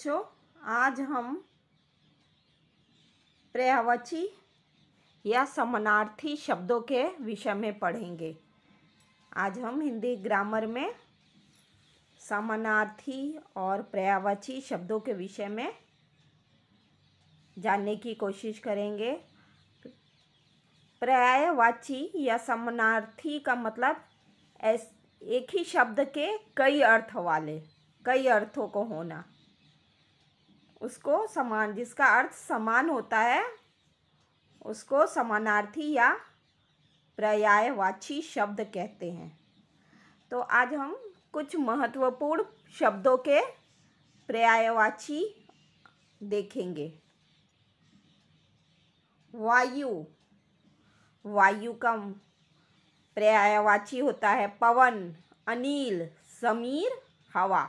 बच्चों आज हम पर्यावची या समानार्थी शब्दों के विषय में पढ़ेंगे आज हम हिंदी ग्रामर में समानार्थी और पर्यावची शब्दों के विषय में जानने की कोशिश करेंगे पर्यायवाची या समानार्थी का मतलब एक ही शब्द के कई अर्थ वाले कई अर्थों को होना उसको समान जिसका अर्थ समान होता है उसको समानार्थी या पर्यायवाची शब्द कहते हैं तो आज हम कुछ महत्वपूर्ण शब्दों के पर्यायवाची देखेंगे वायु वायु का पर्यायवाची होता है पवन अनिल समीर हवा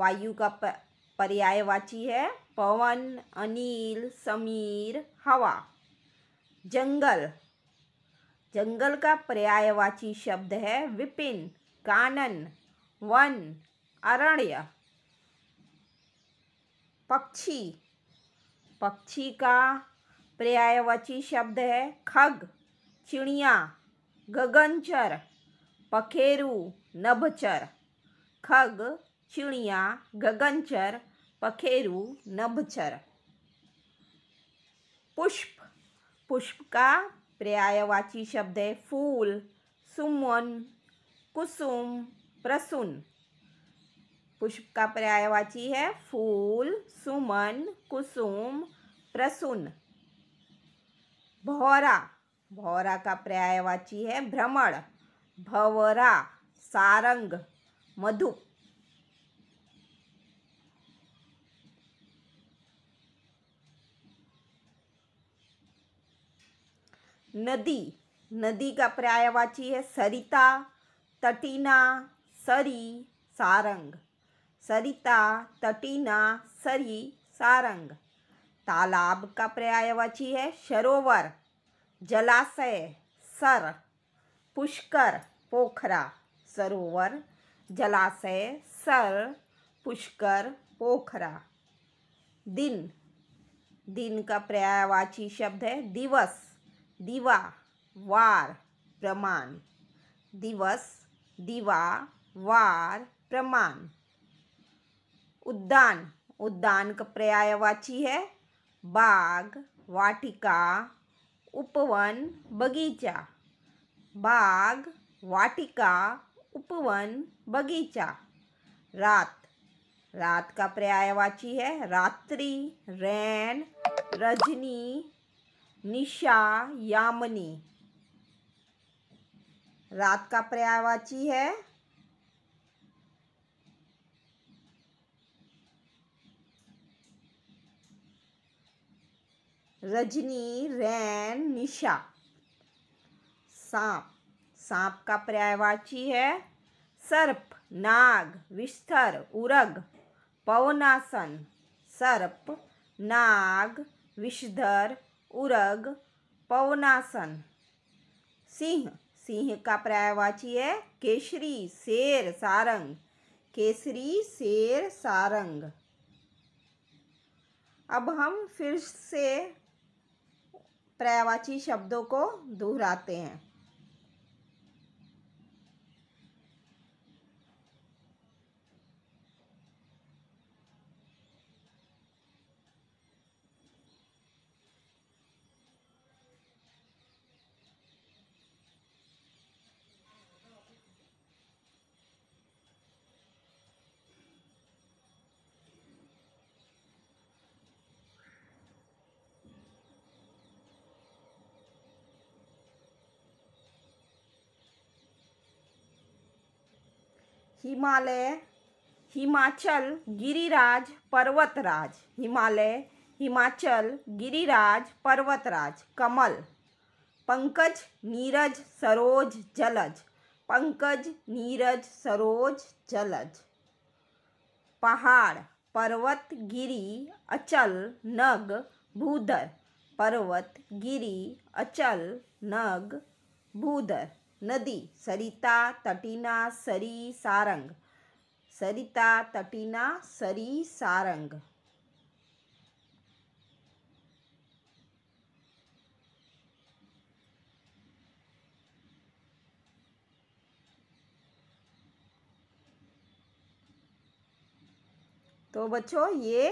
वायु का पर्यायवाची है पवन अनिल समीर हवा जंगल जंगल का पर्यायवाची शब्द है विपिन कानन वन अरण्य पक्षी पक्षी का पर्यायवाची शब्द है खग चिड़िया गगनचर पखेरु नभचर खग चिड़िया गगनचर पखेरू नभचर पुष्प पुष्प का पर्यायवाची शब्द है फूल सुमन कुसुम प्रसून पुष्प का पर्यायवाची है फूल सुमन कुसुम प्रसून भौरा भौरा का पर्यायवाची है भ्रमण भवरा सारंग मधुप नदी नदी का पर्यायवाची है सरिता तटीना सरी सारंग सरिता तटीना सरी सारंग तालाब का पर्यायवाची है सरोवर जलाशय सर पुष्कर पोखरा सरोवर जलाशय सर पुष्कर पोखरा दिन दिन का पर्यायवाची शब्द है दिवस दिवा वार प्रमाण दिवस दिवा वार प्रमाण उद्यान उद्यान का पर्यायवाची है बाग वाटिका उपवन बगीचा बाग वाटिका उपवन बगीचा रात रात का पर्यायवाची है रात्रि रैन रजनी निशा यामनी रात का पर्यायवाची है रजनी रैन निशा सांप सांप का पर्यायवाची है सर्प नाग विस्तर उरग पवनासन सर्प नाग विषधर उरग पवनासन सिंह सिंह का पर्यायवाची है केसरी शेर सारंग केसरी शेर सारंग अब हम फिर से पर्यायवाची शब्दों को दोहराते हैं हिमालय हिमाचल गिरिराज पर्वतराज हिमालय हिमाचल गिरिराज पर्वतराज कमल पंकज नीरज सरोज जलज पंकज नीरज सरोज जलज पहाड़ पर्वत गिरी अचल नग भूधर पर्वत गिरी अचल नग भूधर नदी सरिता तटीना सरी सारंग सरिता तटीना सरी सारंग तो बच्चों ये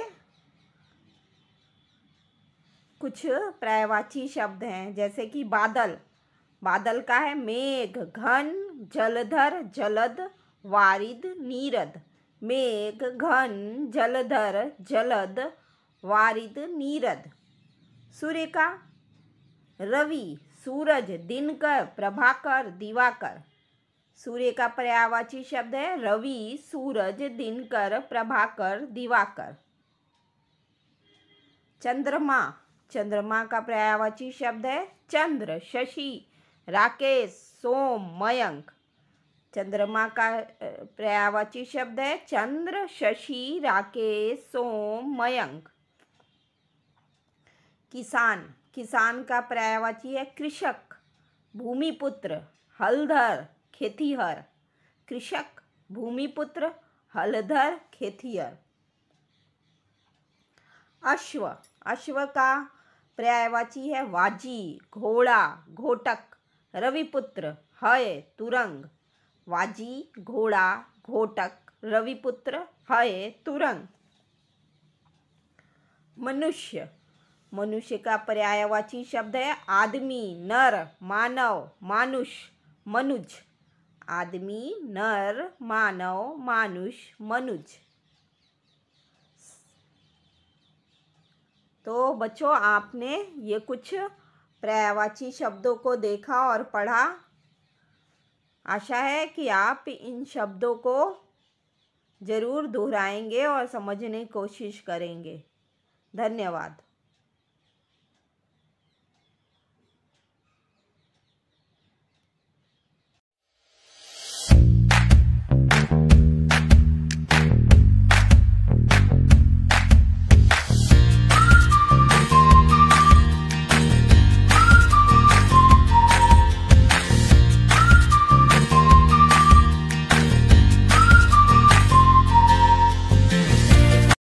कुछ प्रायवाची शब्द हैं जैसे कि बादल बादल का है मेघ घन जलधर जलद वारिद नीरद मेघ घन जलधर जलद वारिद नीरद सूर्य का रवि सूरज दिनकर प्रभाकर दिवाकर सूर्य का पर्यावाची शब्द है रवि सूरज दिनकर प्रभाकर दिवाकर चंद्रमा चंद्रमा का पर्यावाची शब्द है चंद्र शशि राकेश सोम मयंक चंद्रमा का पर्यावाची शब्द है चंद्र शशि राकेश सोम मयंक किसान किसान का पर्यावाची है कृषक भूमिपुत्र हलधर खेतीहर कृषक भूमिपुत्र हलधर खेतीहर अश्व अश्व का पर्यायवाची है वाजी घोड़ा घोटक रविपुत्र हय तुरंग वाजी घोड़ा घोटक रविपुत्र हय तुरंग मनुष्य मनुष्य का पर्यायवाची शब्द है आदमी नर मानव मानुष मनुज आदमी नर मानव मानुष मनुज तो बच्चों आपने ये कुछ पर्यायवाची शब्दों को देखा और पढ़ा आशा है कि आप इन शब्दों को ज़रूर दोहराएंगे और समझने की कोशिश करेंगे धन्यवाद